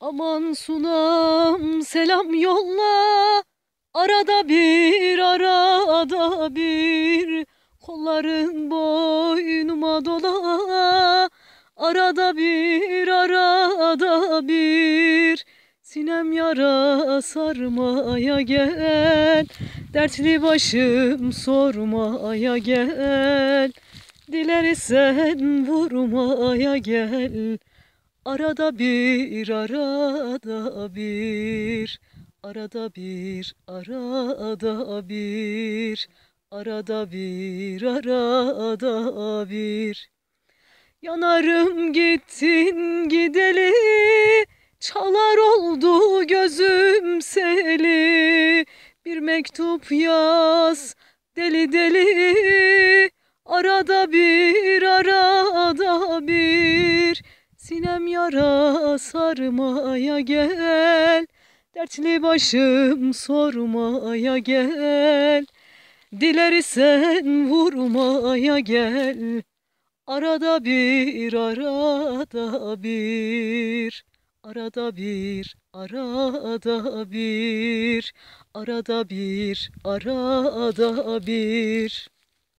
Aman sunam selam yolla Arada bir arada bir Kolların boynuma dola Arada bir arada bir Sinem yara sarmaya gel Dertli başım sormaya gel Dilersen vurmaya gel Arada bir, arada bir, arada bir, arada bir, arada bir, arada bir. Yanarım gittin gideli, çalar oldu gözüm seli. Bir mektup yaz deli deli, arada bir, Sinem yara sarmaya gel Dertli başım sormaya gel Dilersen vurmaya gel Arada bir, arada bir Arada bir, arada bir Arada bir, arada bir